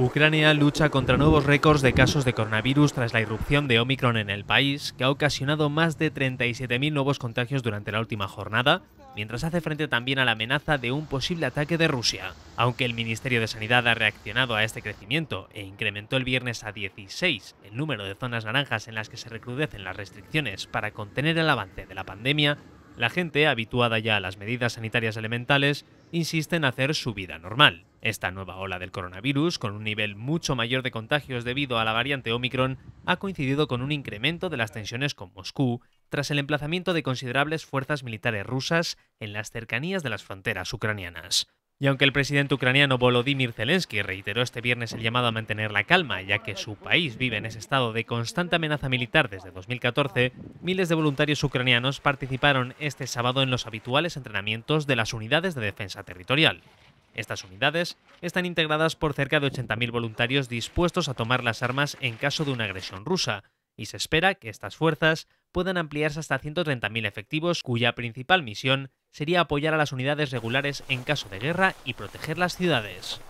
Ucrania lucha contra nuevos récords de casos de coronavirus tras la irrupción de Omicron en el país, que ha ocasionado más de 37.000 nuevos contagios durante la última jornada, mientras hace frente también a la amenaza de un posible ataque de Rusia. Aunque el Ministerio de Sanidad ha reaccionado a este crecimiento e incrementó el viernes a 16 el número de zonas naranjas en las que se recrudecen las restricciones para contener el avance de la pandemia, la gente, habituada ya a las medidas sanitarias elementales, insiste en hacer su vida normal. Esta nueva ola del coronavirus, con un nivel mucho mayor de contagios debido a la variante Omicron, ha coincidido con un incremento de las tensiones con Moscú tras el emplazamiento de considerables fuerzas militares rusas en las cercanías de las fronteras ucranianas. Y aunque el presidente ucraniano Volodymyr Zelensky reiteró este viernes el llamado a mantener la calma, ya que su país vive en ese estado de constante amenaza militar desde 2014, miles de voluntarios ucranianos participaron este sábado en los habituales entrenamientos de las unidades de defensa territorial. Estas unidades están integradas por cerca de 80.000 voluntarios dispuestos a tomar las armas en caso de una agresión rusa, y se espera que estas fuerzas puedan ampliarse hasta 130.000 efectivos cuya principal misión sería apoyar a las unidades regulares en caso de guerra y proteger las ciudades.